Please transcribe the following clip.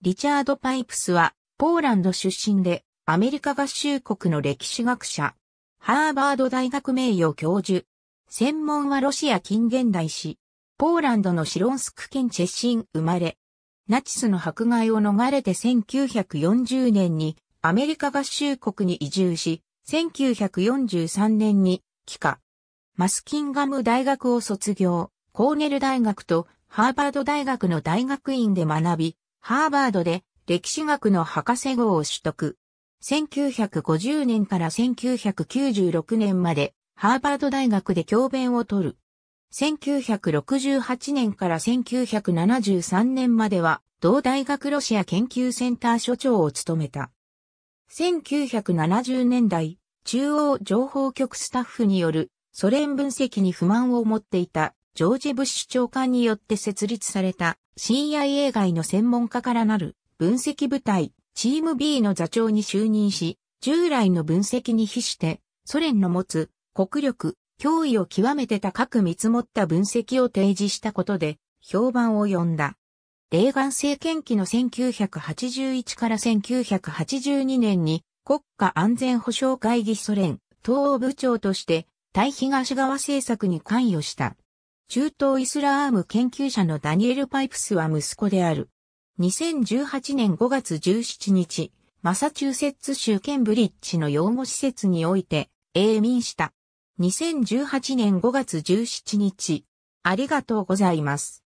リチャード・パイプスは、ポーランド出身で、アメリカ合衆国の歴史学者、ハーバード大学名誉教授。専門はロシア近現代史。ポーランドのシロンスク県チェシン生まれ。ナチスの迫害を逃れて1940年にアメリカ合衆国に移住し、1943年に帰化。マスキンガム大学を卒業、コーネル大学とハーバード大学の大学院で学び、ハーバードで歴史学の博士号を取得。1950年から1996年までハーバード大学で教鞭を取る。1968年から1973年までは同大学ロシア研究センター所長を務めた。1970年代、中央情報局スタッフによるソ連分析に不満を持っていたジョージ・ブッシュ長官によって設立された CIA 外の専門家からなる分析部隊チーム B の座長に就任し、従来の分析に比してソ連の持つ国力、脅威を極めて高く見積もった分析を提示したことで評判を呼んだ。レーガン政権期の1981から1982年に国家安全保障会議ソ連東欧部長として対東側政策に関与した。中東イスラーム研究者のダニエル・パイプスは息子である。2018年5月17日、マサチューセッツ州ケンブリッジの養護施設において、永眠した。2018年5月17日、ありがとうございます。